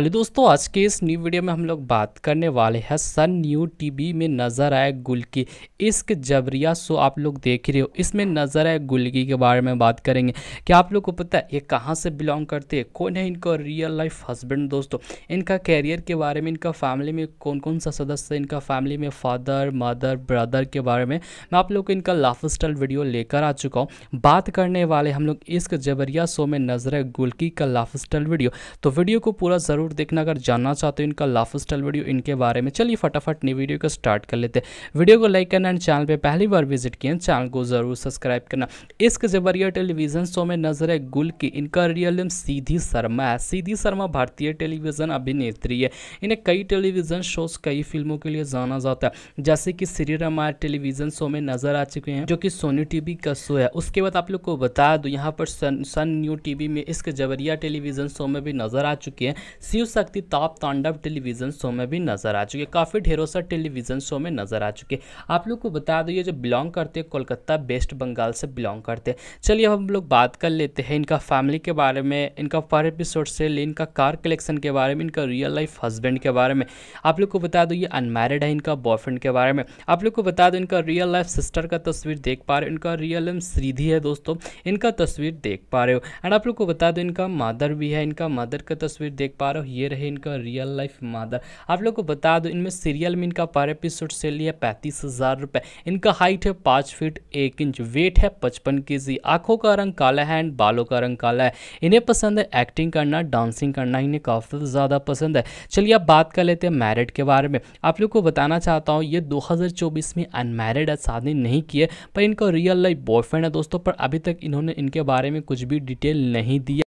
ही दोस्तों आज के इस न्यू वीडियो में हम लोग बात करने वाले हैं सन न्यू टीवी में नज़र आए गुलकी इश्क जबरिया शो आप लोग देख रहे हो इसमें नज़र आए गुलकी के बारे में बात करेंगे क्या आप लोग को पता है ये कहाँ से बिलोंग करते हैं कौन है इनका रियल लाइफ हस्बैंड दोस्तों इनका कैरियर के बारे में इनका फैमिली में कौन कौन सा सदस्य इनका फैमिली में फादर मदर ब्रदर के बारे में मैं आप लोग को इनका लाइफ स्टाइल वीडियो लेकर आ चुका हूँ बात करने वाले हम लोग इश्क जबरिया शो में नज़र आए गुलकी का लाइफ स्टाइल वीडियो तो वीडियो को पूरा ज़रूर ज़रूर देखना अगर जानना चाहते हो इनका लाफ स्टाइल वीडियो इनके बारे में चलिए फटाफट नई वीडियो को स्टार्ट कर लेते हैं वीडियो को लाइक करना एंड चैनल पर पहली बार विजिट किए चैनल को ज़रूर सब्सक्राइब करना इसके जबरिया टेलीविजन शो में नजर है गुल की इनका रियल नेम सीधी शर्मा है सीधी शर्मा भारतीय टेलीविजन अभिनेत्री है इन्हें कई टेलीविजन शोज कई फिल्मों के लिए जाना जाता है जैसे कि श्री रामायण टेलीविजन शो में नजर आ चुके हैं जो कि सोनी टीवी का शो है उसके बाद आप लोग को बता दूं यहाँ पर सन सन न्यू टीवी में इसके जबरिया टेलीविजन शो में भी नजर आ चुके हैं शिव शक्ति ताप तांडव टेलीविजन शो में भी नजर आ चुके काफ़ी ढेरों सा टेलीविजन शो में नजर आ चुके आप लोग को बता दो ये जो बिलोंग करते हैं कोलकाता वेस्ट बंगाल से बिलोंग करते हैं चलिए हम लोग बात कर लेते हैं इनका फैमिली के बारे में इनका पर एपिसोड से ले इनका कार कलेक्शन के बारे में इनका रियल लाइफ हस्बैंड के बारे में आप लोग को बता दो ये अनमेरिड है इनका बॉयफ्रेंड के बारे में आप लोग को बता दो इनका रियल लाइफ सिस्टर का तस्वीर देख पा रहे हो इनका रियल एम श्रीधि है दोस्तों इनका तस्वीर देख पा रहे हो एंड आप लोग को बता दो इनका मदर भी है इनका मदर का तस्वीर देख पा पा रहे हो ये रहे इनका रियल लाइफ मादर आप लोग को बता दो इनमें सीरियल में इनका पर एपिसोड सेल लिया पैंतीस हज़ार रुपये इनका हाइट है पाँच फीट एक इंच वेट है पचपन के जी आँखों का रंग काला है एंड बालों का रंग काला है इन्हें पसंद है एक्टिंग करना डांसिंग करना इन्हें काफ़ी ज़्यादा पसंद है चलिए अब बात कर लेते हैं मैरिड के बारे में आप लोग को बताना चाहता हूँ ये 2024 में अनमैरिड है शादी नहीं किए पर इनका रियल लाइफ बॉयफ्रेंड है दोस्तों पर अभी तक इन्होंने इनके बारे में कुछ भी डिटेल नहीं दिया